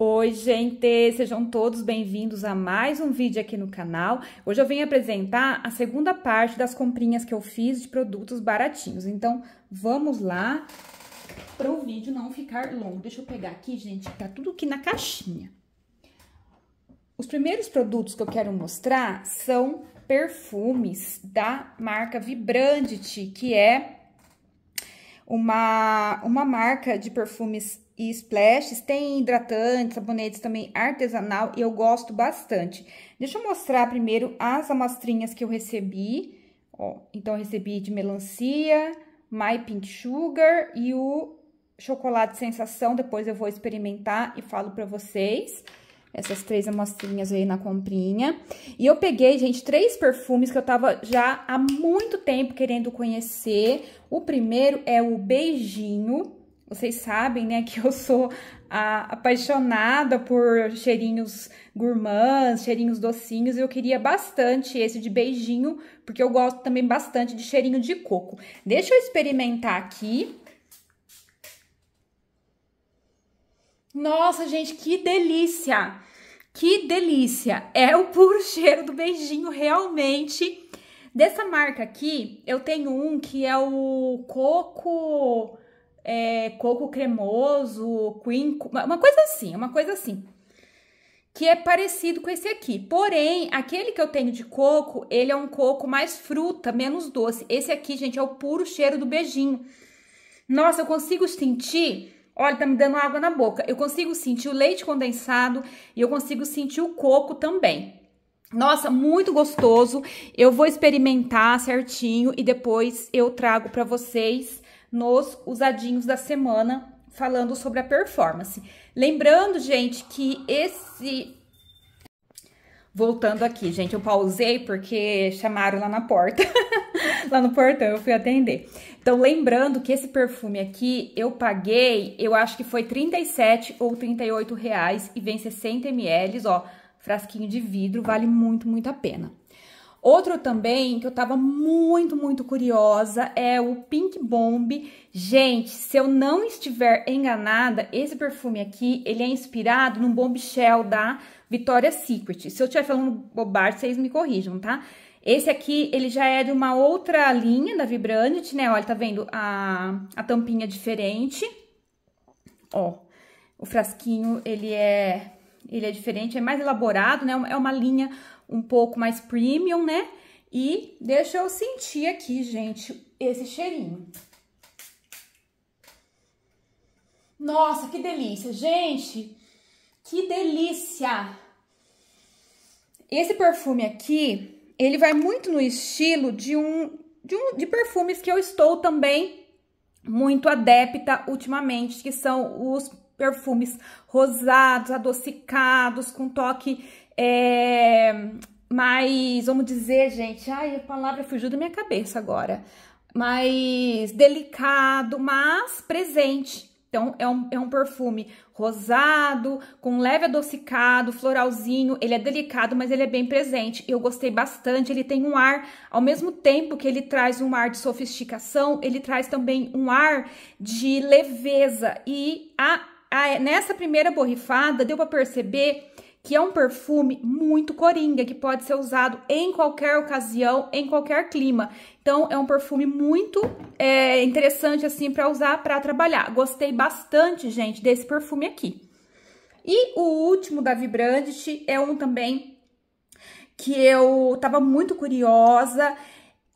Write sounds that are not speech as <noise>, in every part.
Oi, gente! Sejam todos bem-vindos a mais um vídeo aqui no canal. Hoje eu vim apresentar a segunda parte das comprinhas que eu fiz de produtos baratinhos. Então, vamos lá para o vídeo não ficar longo. Deixa eu pegar aqui, gente, tá tudo aqui na caixinha. Os primeiros produtos que eu quero mostrar são perfumes da marca Vibrandity, que é uma, uma marca de perfumes e splashes, tem hidratantes, sabonetes também artesanal e eu gosto bastante. Deixa eu mostrar primeiro as amostrinhas que eu recebi, ó, então eu recebi de melancia, My Pink Sugar e o chocolate sensação, depois eu vou experimentar e falo pra vocês essas três amostrinhas aí na comprinha. E eu peguei, gente, três perfumes que eu tava já há muito tempo querendo conhecer. O primeiro é o Beijinho, vocês sabem, né, que eu sou a, apaixonada por cheirinhos gourmands, cheirinhos docinhos, e eu queria bastante esse de beijinho, porque eu gosto também bastante de cheirinho de coco. Deixa eu experimentar aqui. Nossa, gente, que delícia! Que delícia! É o puro <laughs> cheiro do beijinho, realmente. Dessa marca aqui, eu tenho um que é o coco é, coco cremoso, queen, uma coisa assim, uma coisa assim. Que é parecido com esse aqui. Porém, aquele que eu tenho de coco, ele é um coco mais fruta, menos doce. Esse aqui, gente, é o puro cheiro do beijinho. Nossa, eu consigo sentir. Olha, tá me dando água na boca. Eu consigo sentir o leite condensado e eu consigo sentir o coco também. Nossa, muito gostoso. Eu vou experimentar certinho e depois eu trago para vocês nos usadinhos da semana, falando sobre a performance. Lembrando, gente, que esse Voltando aqui, gente, eu pausei porque chamaram lá na porta, <laughs> lá no portão eu fui atender. Então, lembrando que esse perfume aqui eu paguei, eu acho que foi 37 ou 38 reais e vem 60 ml, ó, frasquinho de vidro, vale muito, muito a pena. Outro também que eu tava muito, muito curiosa é o Pink Bomb. Gente, se eu não estiver enganada, esse perfume aqui, ele é inspirado num bombshell da Victoria's Secret. Se eu estiver falando bobagem, vocês me corrijam, tá? Esse aqui, ele já é de uma outra linha da Vibrante, né? Olha, tá vendo a, a tampinha diferente. Ó, o frasquinho, ele é ele é diferente, é mais elaborado, né? É uma linha um pouco mais premium, né? E deixa eu sentir aqui, gente, esse cheirinho. Nossa, que delícia, gente! Que delícia! Esse perfume aqui, ele vai muito no estilo de um de, um, de perfumes que eu estou também muito adepta ultimamente, que são os perfumes rosados, adocicados, com toque é, mais, vamos dizer, gente, ai, a palavra fugiu da minha cabeça agora, mais delicado, mas presente. Então, é um, é um perfume rosado, com leve adocicado, floralzinho. Ele é delicado, mas ele é bem presente. Eu gostei bastante. Ele tem um ar, ao mesmo tempo que ele traz um ar de sofisticação, ele traz também um ar de leveza. E a ah, é, nessa primeira borrifada deu para perceber que é um perfume muito coringa, que pode ser usado em qualquer ocasião, em qualquer clima. Então, é um perfume muito é, interessante, assim, para usar para trabalhar. Gostei bastante, gente, desse perfume aqui. E o último da Vibrante é um também que eu tava muito curiosa.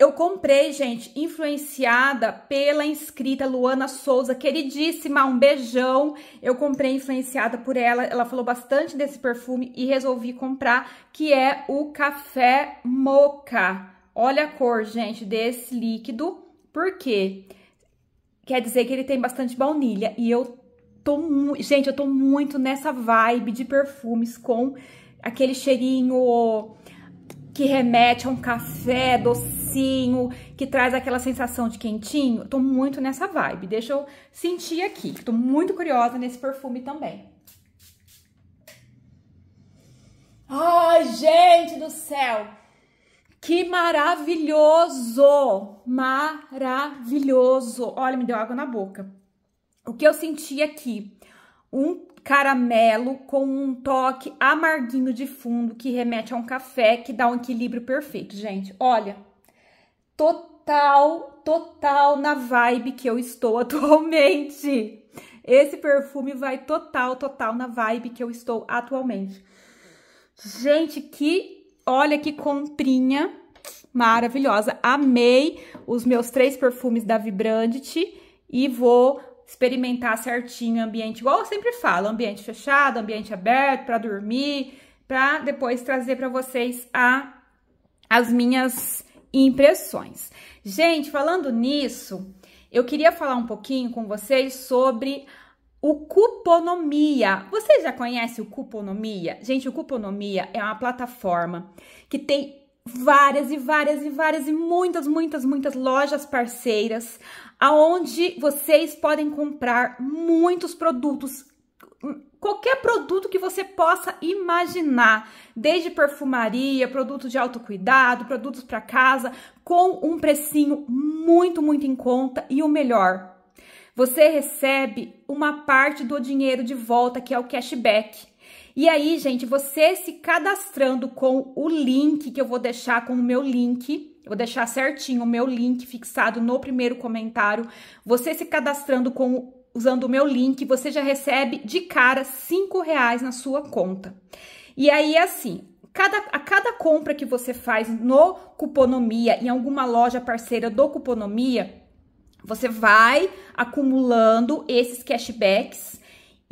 Eu comprei, gente, influenciada pela inscrita Luana Souza, queridíssima, um beijão. Eu comprei influenciada por ela, ela falou bastante desse perfume e resolvi comprar, que é o Café Moca. Olha a cor, gente, desse líquido, porque quer dizer que ele tem bastante baunilha e eu tô, gente, eu tô muito nessa vibe de perfumes com aquele cheirinho que remete a um café docinho, que traz aquela sensação de quentinho. tô muito nessa vibe. Deixa eu sentir aqui. Tô muito curiosa nesse perfume também. Ai, gente do céu! Que maravilhoso! Maravilhoso! Olha, me deu água na boca. O que eu senti aqui um caramelo com um toque amarguinho de fundo que remete a um café que dá um equilíbrio perfeito, gente. Olha, total, total na vibe que eu estou <laughs> atualmente. Esse perfume vai total, total na vibe que eu estou atualmente. Gente, que olha que comprinha maravilhosa. Amei os meus três perfumes da Vibrandity e vou experimentar certinho ambiente, igual eu sempre falo, ambiente fechado, ambiente aberto para dormir, para depois trazer para vocês a, as minhas impressões. Gente, falando nisso, eu queria falar um pouquinho com vocês sobre o Cuponomia. Você já conhece o Cuponomia? Gente, o Cuponomia é uma plataforma que tem várias e várias e várias e muitas, muitas, muitas lojas parceiras, aonde vocês podem comprar muitos produtos qualquer produto que você possa imaginar, desde perfumaria, produto de autocuidado, produtos para casa, com um precinho muito, muito em conta e o melhor. Você recebe uma parte do dinheiro de volta, que é o cashback. E aí, gente, você se cadastrando com o link que eu vou deixar com o meu link, eu vou deixar certinho o meu link fixado no primeiro comentário. Você se cadastrando com usando o meu link, você já recebe de cara cinco reais na sua conta. E aí, assim, cada, a cada compra que você faz no Cuponomia, em alguma loja parceira do Cuponomia, você vai acumulando esses cashbacks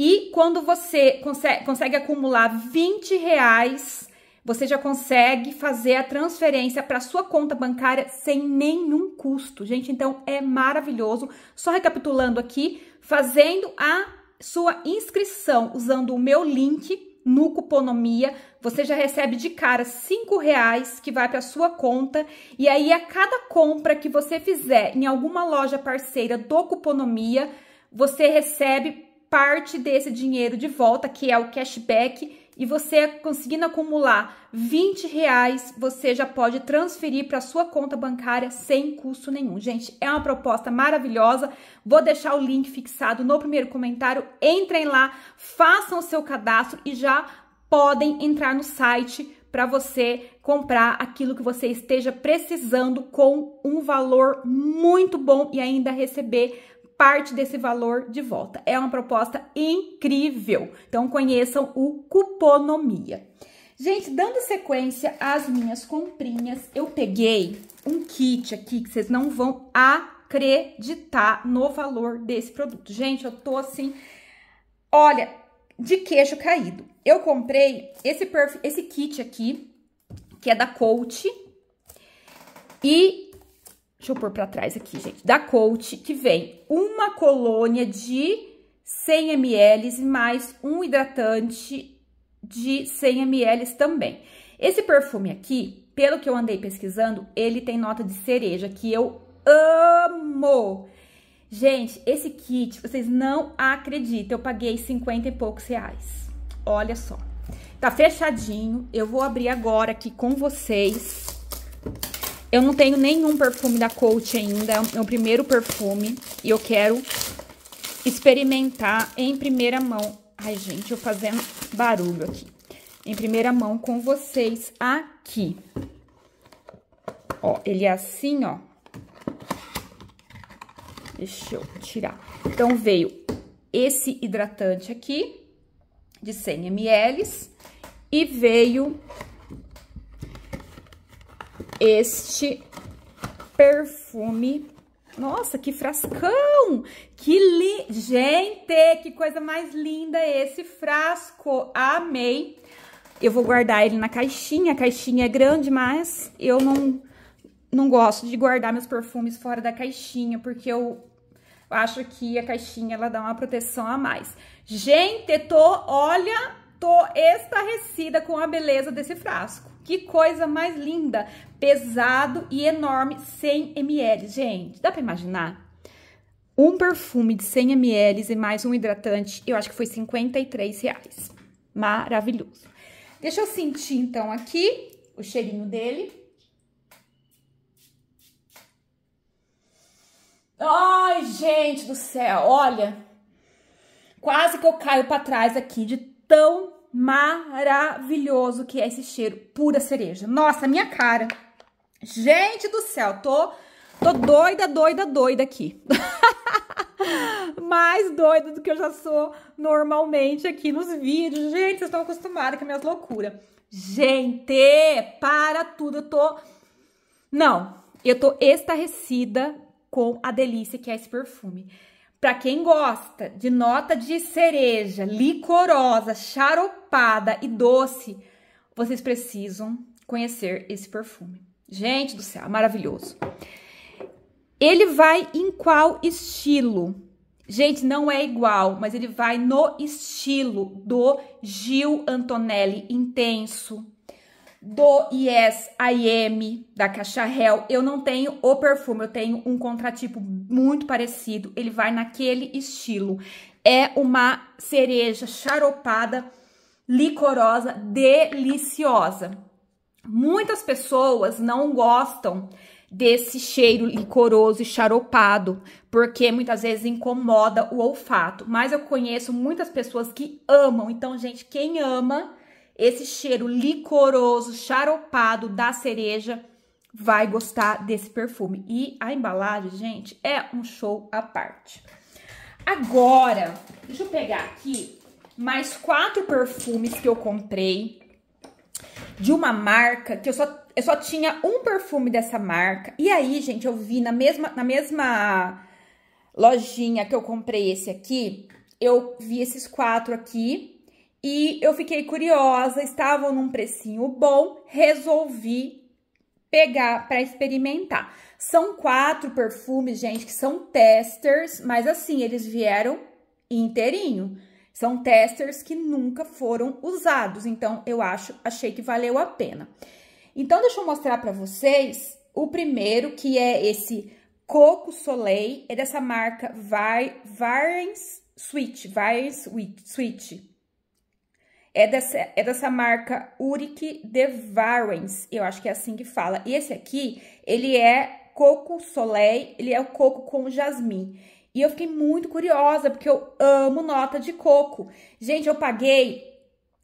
e quando você consegue, consegue acumular 20 reais, você já consegue fazer a transferência para sua conta bancária sem nenhum custo. Gente, então é maravilhoso. Só recapitulando aqui, fazendo a sua inscrição usando o meu link no Cuponomia, você já recebe de cara cinco reais que vai para sua conta e aí a cada compra que você fizer em alguma loja parceira do Cuponomia, você recebe parte desse dinheiro de volta, que é o cashback, e você conseguindo acumular 20 reais, você já pode transferir para sua conta bancária sem custo nenhum. Gente, é uma proposta maravilhosa. Vou deixar o link fixado no primeiro comentário. Entrem lá, façam o seu cadastro e já podem entrar no site para você comprar aquilo que você esteja precisando com um valor muito bom e ainda receber parte desse valor de volta. É uma proposta incrível. Então conheçam o Cuponomia. Gente, dando sequência às minhas comprinhas, eu peguei um kit aqui que vocês não vão acreditar no valor desse produto. Gente, eu tô assim, olha, de queixo caído. Eu comprei esse, esse kit aqui, que é da Coach, e deixa eu pôr para trás aqui, gente, da Coach, que vem uma colônia de 100 ml mais um hidratante de 100 ml também. Esse perfume aqui, pelo que eu andei pesquisando, ele tem nota de cereja, que eu amo. Gente, esse kit, vocês não acreditam, eu paguei 50 e poucos reais. Olha só. Tá fechadinho, eu vou abrir agora aqui com vocês. Eu não tenho nenhum perfume da Coach ainda, é o meu primeiro perfume. E eu quero experimentar em primeira mão. Ai, gente, eu fazendo barulho aqui. Em primeira mão com vocês aqui. Ó, ele é assim, ó. Deixa eu tirar. Então, veio esse hidratante aqui, de 100 ml. E veio este perfume. Nossa, que frascão! Que li Gente, que coisa mais linda esse frasco! Amei! Eu vou guardar ele na caixinha. A caixinha é grande, mas eu não, não gosto de guardar meus perfumes fora da caixinha, porque eu acho que a caixinha ela dá uma proteção a mais. Gente, tô, olha, tô estarrecida com a beleza desse frasco. Que coisa mais linda! Pesado e enorme, 100 ml. Gente, dá pra imaginar? Um perfume de 100 ml e mais um hidratante, eu acho que foi 53 reais. Maravilhoso. Deixa eu sentir, então, aqui o cheirinho dele. Ai, gente do céu, olha. Quase que eu caio para trás aqui de tão maravilhoso que é esse cheiro, pura cereja. Nossa, minha cara. Gente do céu, tô, tô doida, doida, doida aqui. <laughs> Mais doida do que eu já sou normalmente aqui nos vídeos. Gente, vocês estão acostumados com minhas loucuras. Gente, para tudo, eu tô... Não, eu tô estarrecida com a delícia que é esse perfume. Para quem gosta de nota de cereja, licorosa, charopada e doce, vocês precisam conhecer esse perfume. Gente do céu, maravilhoso. Ele vai em qual estilo? Gente, não é igual, mas ele vai no estilo do Gil Antonelli intenso, do Yes I Am, da Caixa Hell, eu não tenho o perfume, eu tenho um contratipo muito parecido, ele vai naquele estilo. É uma cereja charopada, licorosa, deliciosa. Muitas pessoas não gostam desse cheiro licoroso e charopado, porque muitas vezes incomoda o olfato. Mas eu conheço muitas pessoas que amam. Então, gente, quem ama esse cheiro licoroso, charopado da cereja, vai gostar desse perfume. E a embalagem, gente, é um show à parte. Agora, deixa eu pegar aqui mais quatro perfumes que eu comprei de uma marca que eu só, eu só tinha um perfume dessa marca. E aí, gente, eu vi na mesma, na mesma lojinha que eu comprei esse aqui, eu vi esses quatro aqui e eu fiquei curiosa, estavam num precinho bom, resolvi pegar para experimentar. São quatro perfumes, gente, que são testers, mas assim, eles vieram inteirinho. São testers que nunca foram usados, então eu acho, achei que valeu a pena. Então deixa eu mostrar para vocês o primeiro, que é esse Coco Soleil, é dessa marca Varens Suite Varens Sweet, é dessa, é dessa marca Uric de Varens, eu acho que é assim que fala. E esse aqui, ele é coco soleil, ele é o coco com jasmim. E eu fiquei muito curiosa, porque eu amo nota de coco. Gente, eu paguei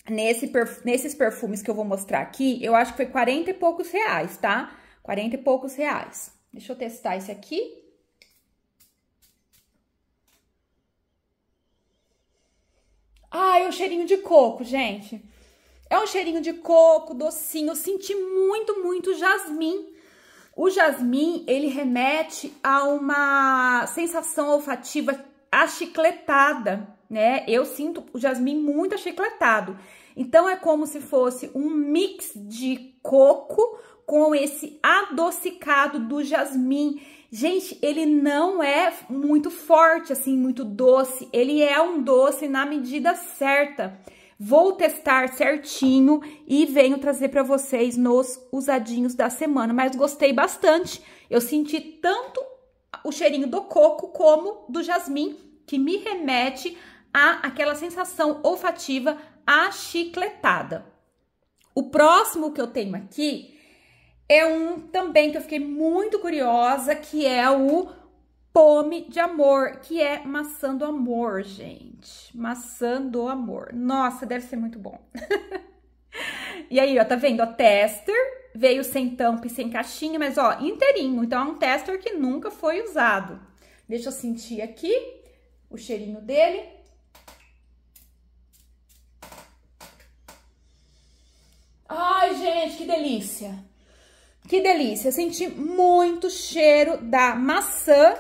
nesse nesses perfumes que eu vou mostrar aqui, eu acho que foi 40 e poucos reais, tá? 40 e poucos reais. Deixa eu testar esse aqui. o cheirinho de coco, gente. É um cheirinho de coco, docinho. Eu senti muito, muito jasmim. O jasmim, ele remete a uma sensação olfativa achicletada, né? Eu sinto o jasmim muito achicletado. Então, é como se fosse um mix de coco com esse adocicado do jasmim. Gente, ele não é muito forte, assim, muito doce. Ele é um doce na medida certa. Vou testar certinho e venho trazer para vocês nos usadinhos da semana. Mas gostei bastante. Eu senti tanto o cheirinho do coco como do jasmim, que me remete a aquela sensação olfativa achicletada. O próximo que eu tenho aqui é um também que eu fiquei muito curiosa, que é o Pome de Amor, que é maçã do amor, gente. Maçã do amor. Nossa, deve ser muito bom. <laughs> e aí, ó, tá vendo? Ó, tester. Veio sem tampa e sem caixinha, mas ó, inteirinho. Então é um tester que nunca foi usado. Deixa eu sentir aqui o cheirinho dele. Ai, gente, que delícia! Que delícia! senti muito cheiro da maçã,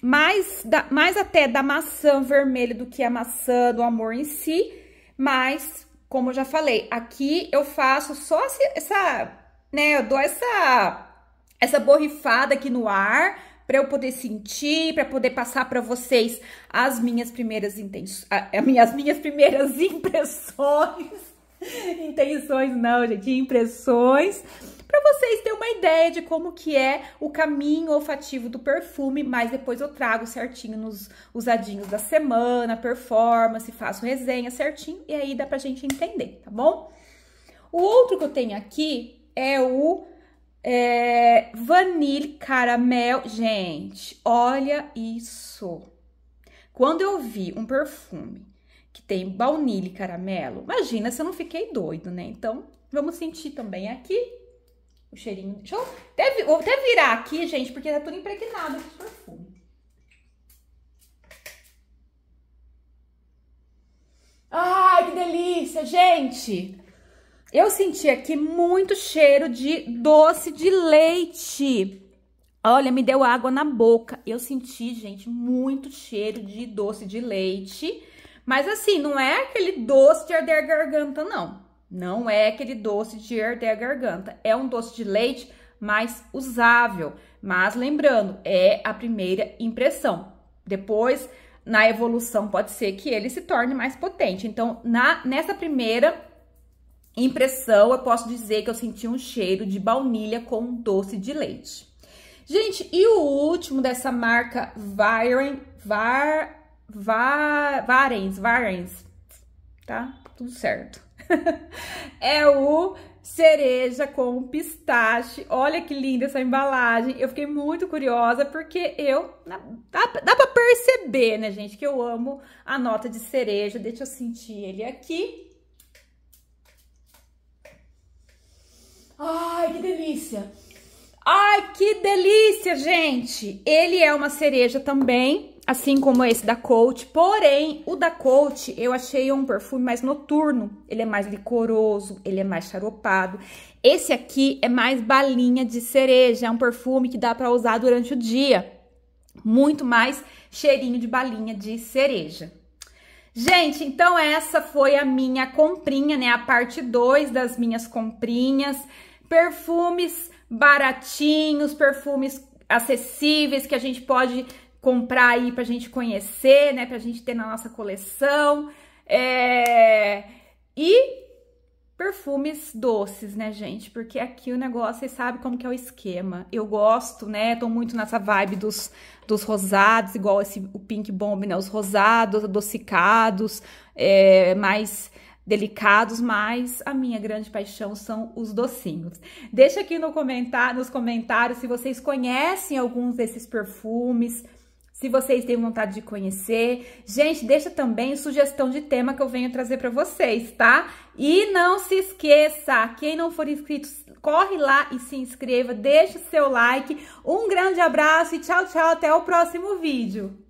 mais, da, mais até da maçã vermelha do que a maçã do amor em si, mas, como eu já falei, aqui eu faço só essa, né, eu dou essa, essa borrifada aqui no ar, para eu poder sentir, para poder passar para vocês as minhas primeiras intenções, as minhas primeiras <laughs> impressões. intenções não, gente, impressões para vocês terem uma ideia de como que é o caminho olfativo do perfume, mas depois eu trago certinho nos usadinhos da semana, performance, faço resenha certinho e aí dá pra gente entender, tá bom? O outro que eu tenho aqui é o é, Vanille Caramel. Gente, olha isso! Quando eu vi um perfume que tem baunilha e caramelo, imagina se eu não fiquei doido, né? Então, vamos sentir também aqui o cheirinho. Deixa eu até, vou até virar aqui, gente, porque tá tudo impregnado de perfume. Ai, que delícia, gente! Eu senti aqui muito cheiro de doce de leite. Olha, me deu água na boca. Eu senti, gente, muito cheiro de doce de leite. Mas assim, não é aquele doce de arder garganta, não. Não é aquele doce de arder a garganta. É um doce de leite mais usável. Mas lembrando, é a primeira impressão. Depois, na evolução, pode ser que ele se torne mais potente. Então, na, nessa primeira impressão, eu posso dizer que eu senti um cheiro de baunilha com doce de leite. Gente, e o último dessa marca Varen, Var, Var, Varens, Varens, tá? Tudo certo. <laughs> é o cereja com pistache. Olha que linda essa embalagem. Eu fiquei muito curiosa porque eu dá, dá para perceber, né, gente, que eu amo a nota de cereja. Deixa eu sentir ele aqui. Ai, que delícia! Ai, que delícia, gente! Ele é uma cereja também, assim como esse da Coach. Porém, o da Coach eu achei um perfume mais noturno. Ele é mais licoroso, ele é mais xaropado. Esse aqui é mais balinha de cereja, é um perfume que dá para usar durante o dia. Muito mais cheirinho de balinha de cereja. Gente, então essa foi a minha comprinha, né? A parte 2 das minhas comprinhas. Perfumes baratinhos, perfumes acessíveis que a gente pode comprar aí pra gente conhecer, né? Pra gente ter na nossa coleção. É... E perfumes doces, né, gente? Porque aqui o negócio, vocês sabem como que é o esquema. Eu gosto, né? Tô muito nessa vibe dos, dos rosados, igual esse o Pink Bomb, né? Os rosados, adocicados, é, mais delicados, mas a minha grande paixão são os docinhos. Deixa aqui no comentar, nos comentários se vocês conhecem alguns desses perfumes, se vocês têm vontade de conhecer. Gente, deixa também sugestão de tema que eu venho trazer para vocês, tá? E não se esqueça, quem não for inscrito, corre lá e se inscreva, deixa o seu like. Um grande abraço e tchau, tchau, até o próximo vídeo.